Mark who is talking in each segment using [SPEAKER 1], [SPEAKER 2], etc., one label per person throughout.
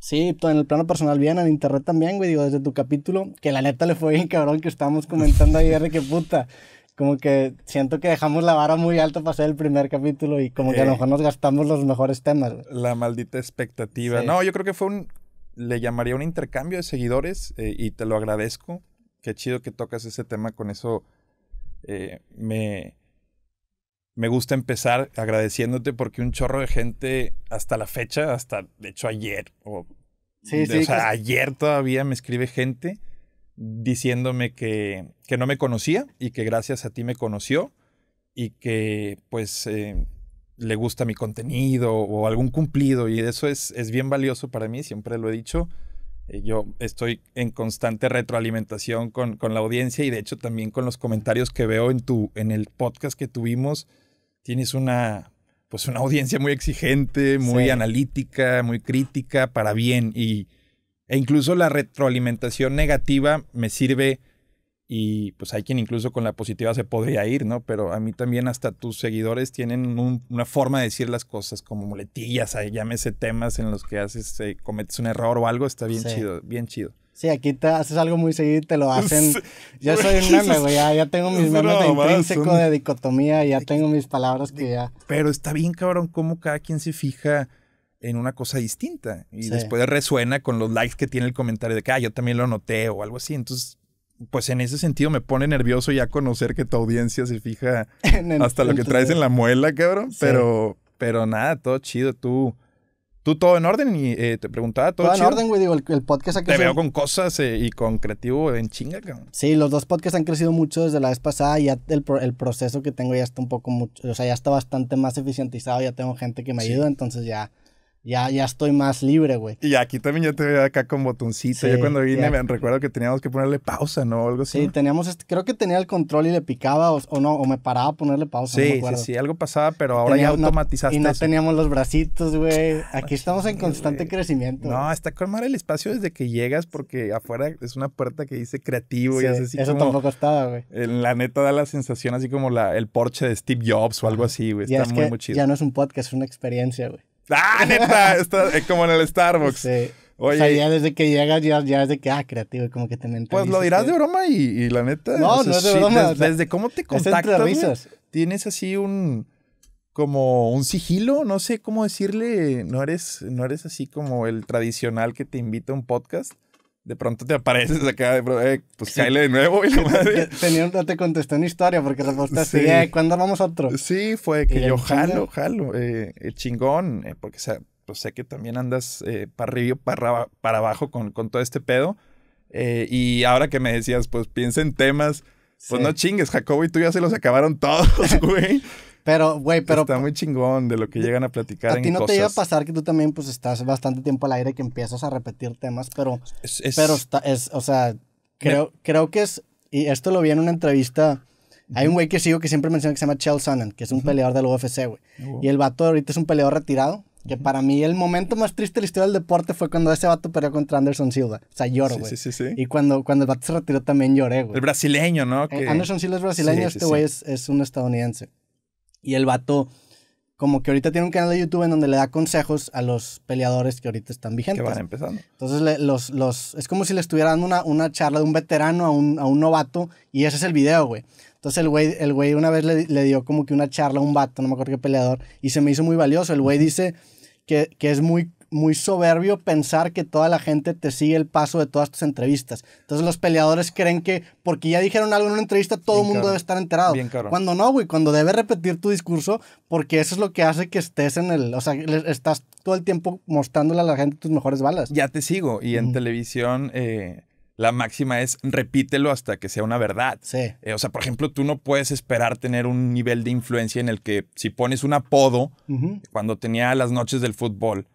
[SPEAKER 1] Sí, en el plano personal bien, en internet también, güey, digo, desde tu capítulo, que la neta le fue bien cabrón que estábamos comentando ayer que puta, como que siento que dejamos la vara muy alta para ser el primer capítulo y como que a lo eh. mejor nos gastamos los mejores temas.
[SPEAKER 2] La maldita expectativa. No, yo creo que fue un, le llamaría un intercambio de seguidores eh, y te lo agradezco. Qué chido que tocas ese tema, con eso eh, me, me gusta empezar agradeciéndote porque un chorro de gente hasta la fecha, hasta de hecho ayer, o, o
[SPEAKER 1] sea, ayer
[SPEAKER 2] todavía me escribe gente diciéndome que, no me conocía y que gracias a ti me conoció y que pues eh, le gusta mi contenido o algún cumplido y eso es, bien valioso para mí, siempre lo he dicho. Eh, yo estoy en constante retroalimentación con, con, la audiencia y de hecho también con los comentarios que veo en, tu, en el podcast que tuvimos tienes una, pues una audiencia muy exigente, muy analítica, muy crítica, para bien. Y, e incluso la retroalimentación negativa me sirve y pues hay quien incluso con la positiva se podría ir, ¿no? Pero a mí también hasta tus seguidores tienen una forma de decir las cosas como muletillas, llámese temas en los que haces, eh, cometes un error o algo, está bien chido, bien chido.
[SPEAKER 1] Sí, aquí te haces algo muy seguido y te lo hacen. Yo soy un Ya, tengo mis memes de intrínseco, de dicotomía, ya tengo mis palabras que ya.
[SPEAKER 2] Pero está bien, cabrón, cómo cada quien se fija en una cosa distinta. Y después resuena con los likes que tiene el comentario de que, ah, yo también lo noté o algo así. Entonces, pues en ese sentido me pone nervioso ya conocer que tu audiencia se fija hasta lo que traes en la muela, cabrón. Pero, pero nada, todo chido. Tú ¿Tú todo en orden? Y eh, te preguntaba todo. Todo en orden,
[SPEAKER 1] güey. Digo, el, podcast ha crecido. Te veo con
[SPEAKER 2] cosas eh, y con creativo en chinga, cabrón.
[SPEAKER 1] Sí, los dos podcasts han crecido mucho desde la vez pasada. Ya el, proceso que tengo ya está un poco mucho. O sea, ya está bastante más eficientizado. Ya tengo gente que me ayuda, entonces ya ya, estoy más libre, güey. Y aquí también yo te veo acá con botoncito. yo cuando vine me recuerdo que teníamos que ponerle pausa, ¿no? algo así. Sí, teníamos, este, creo que tenía el control y le picaba o, no, o me paraba a ponerle pausa. Sí, sí, sí,
[SPEAKER 2] algo pasaba, pero ahora ya automatizaste. y no
[SPEAKER 1] teníamos los bracitos, güey. Aquí estamos en constante crecimiento. No,
[SPEAKER 2] está con el espacio desde que llegas porque afuera es una puerta que dice creativo y así. Eso tampoco estaba, güey. La neta da la sensación así como la, el porche de Steve Jobs o algo así, güey. Está muy chido. Ya
[SPEAKER 1] no es un podcast, es una experiencia, güey.
[SPEAKER 2] Ah, neta, está, eh, como en el Starbucks.
[SPEAKER 1] o sea, ya desde que llegas, ya, ya desde que, ah, creativo, como que te Pues lo dirás de
[SPEAKER 2] broma y, la neta. No, no es de broma. Desde, cómo te contactas. Tienes así un. Como un sigilo, no sé cómo decirle. No eres, no eres así como el tradicional que te invita a un podcast de pronto te apareces acá, de eh, pues sí. de nuevo y la madre. Tenía,
[SPEAKER 1] te contestó una historia porque respondiste sí. eh, ¿cuándo vamos otro? Sí, fue que yo jalo, jalo,
[SPEAKER 2] eh, el eh, chingón, eh, porque sé, pues, sé que también andas para arriba, para, para abajo con, con todo este pedo. y ahora que me decías, pues piensa en temas, pues no chingues, Jacobo y tú ya se los acabaron todos, güey. Pero, güey, pero. Está muy chingón de lo que llegan a platicar. A ti no te iba a pasar
[SPEAKER 1] que tú también, pues, estás bastante tiempo al aire que empiezas a repetir temas, pero. Pero está, es, o sea, creo, creo que es. Y esto lo vi en una entrevista. Hay un güey que sigo que siempre menciona que se llama Chael Sonnen, que es un peleador del UFC, güey. Ah, y el vato ahorita es un peleador retirado. Que para mí el momento más triste de la historia del deporte fue cuando ese vato peleó contra Anderson Silva. O sea, lloro, güey. Sí, sí, sí, Y cuando, cuando el vato se retiró también lloré, güey.
[SPEAKER 2] El brasileño, ¿no? Eh, que... Anderson Silva es brasileño, este güey es,
[SPEAKER 1] es un estadounidense. Y el vato, como que ahorita tiene un canal de YouTube en donde le da consejos a los peleadores que ahorita están vigentes. Que van empezando. Entonces, los, los, es como si le estuviera dando una, una charla de un veterano a un, novato y ese es el video, güey. Entonces el güey, el güey una vez le, le, dio como que una charla a un vato, no me acuerdo qué peleador, y se me hizo muy valioso. El güey dice que, que es muy muy soberbio pensar que toda la gente te sigue el paso de todas tus entrevistas. Entonces los peleadores creen que porque ya dijeron algo en una entrevista, todo el mundo debe estar enterado. Bien Cuando no, güey, cuando debe repetir tu discurso, porque eso es lo que hace que estés en el, o sea, estás todo el tiempo mostrándole a la gente tus mejores balas. Ya te sigo.
[SPEAKER 2] Y en televisión... Eh, la máxima es repítelo hasta que sea una verdad. Sí. Eh, o sea, por ejemplo, tú no puedes esperar tener un nivel de influencia en el que si pones un apodo, cuando tenía las noches del fútbol,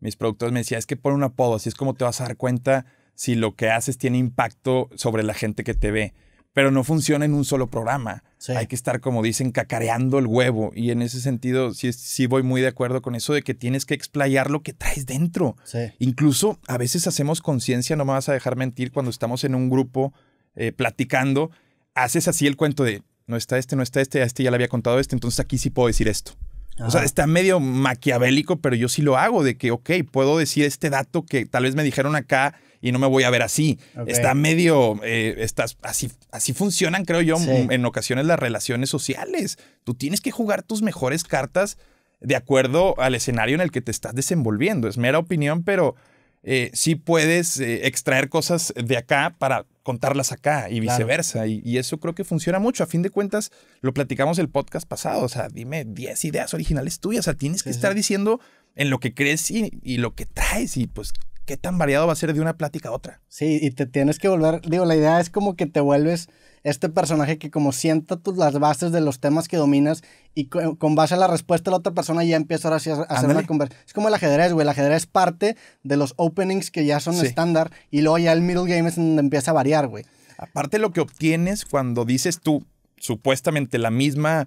[SPEAKER 2] mis productores me decían, es que pon un apodo, así es como te vas a dar cuenta si lo que haces tiene impacto sobre la gente que te ve. Pero no funciona en un solo programa. Hay que estar, como dicen, cacareando el huevo. Y en ese sentido, sí, sí voy muy de acuerdo con eso de que tienes que explayar lo que traes dentro. Incluso a veces hacemos conciencia, no me vas a dejar mentir, cuando estamos en un grupo eh, platicando, haces así el cuento de, no está este, no está este, a este ya le había contado este, entonces aquí sí puedo decir esto. O sea, está medio maquiavélico, pero yo sí lo hago, de que, ok, puedo decir este dato que tal vez me dijeron acá y no me voy a ver así. Está medio, eh, estás, así, así funcionan, creo yo, en ocasiones las relaciones sociales. Tú tienes que jugar tus mejores cartas de acuerdo al escenario en el que te estás desenvolviendo. Es mera opinión, pero eh, sí puedes eh, extraer cosas de acá para contarlas acá y viceversa. Y, eso creo que funciona mucho. A fin de cuentas, lo platicamos el podcast pasado. O sea, dime 10 ideas originales tuyas. O sea, tienes que estar diciendo en lo que crees y, lo que traes. Y pues
[SPEAKER 1] qué tan variado va a ser de una plática a otra. Sí, y te tienes que volver, digo, la idea es como que te vuelves este personaje que como sienta las bases de los temas que dominas y con, base a la respuesta de la otra persona ya empieza ahora sí a, hacer una conversación. Es como el ajedrez, güey, el ajedrez es parte de los openings que ya son estándar y luego ya el middle game es donde empieza a variar, güey. Aparte lo que obtienes
[SPEAKER 2] cuando dices tú supuestamente la misma...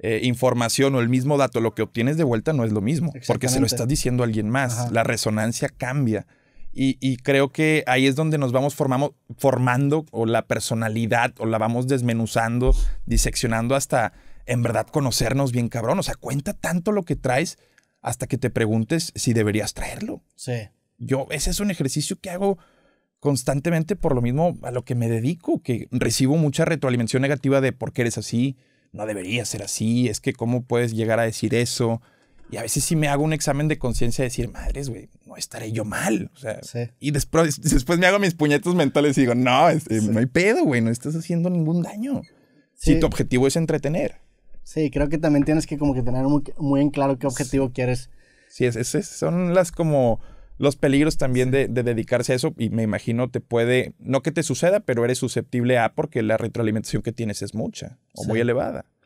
[SPEAKER 2] Eh, información o el mismo dato, lo que obtienes de vuelta no es lo mismo, porque se lo está diciendo a alguien más, la resonancia cambia. Y, creo que ahí es donde nos vamos formando o la personalidad o la vamos desmenuzando, diseccionando hasta en verdad conocernos bien cabrón. O sea, cuenta tanto lo que traes hasta que te preguntes si deberías traerlo. Sí. Yo, ese es un ejercicio que hago constantemente por lo mismo a lo que me dedico, que recibo mucha retroalimentación negativa de por qué eres así, no deberías ser así, es que cómo puedes llegar a decir eso. Y a veces sí me hago un examen de conciencia de decir, madres, güey, estaré yo mal. O sea, y después, después me hago mis puñetos mentales y digo, no, este, no hay pedo, güey, no estás haciendo ningún daño. Si tu objetivo es entretener. Sí, creo que también tienes que como que tener muy, muy en claro qué objetivo quieres. Sí, es, son las como los peligros también de, de, dedicarse a eso y me imagino te puede, no que te suceda, pero eres susceptible a porque la retroalimentación que tienes es mucha o muy elevada.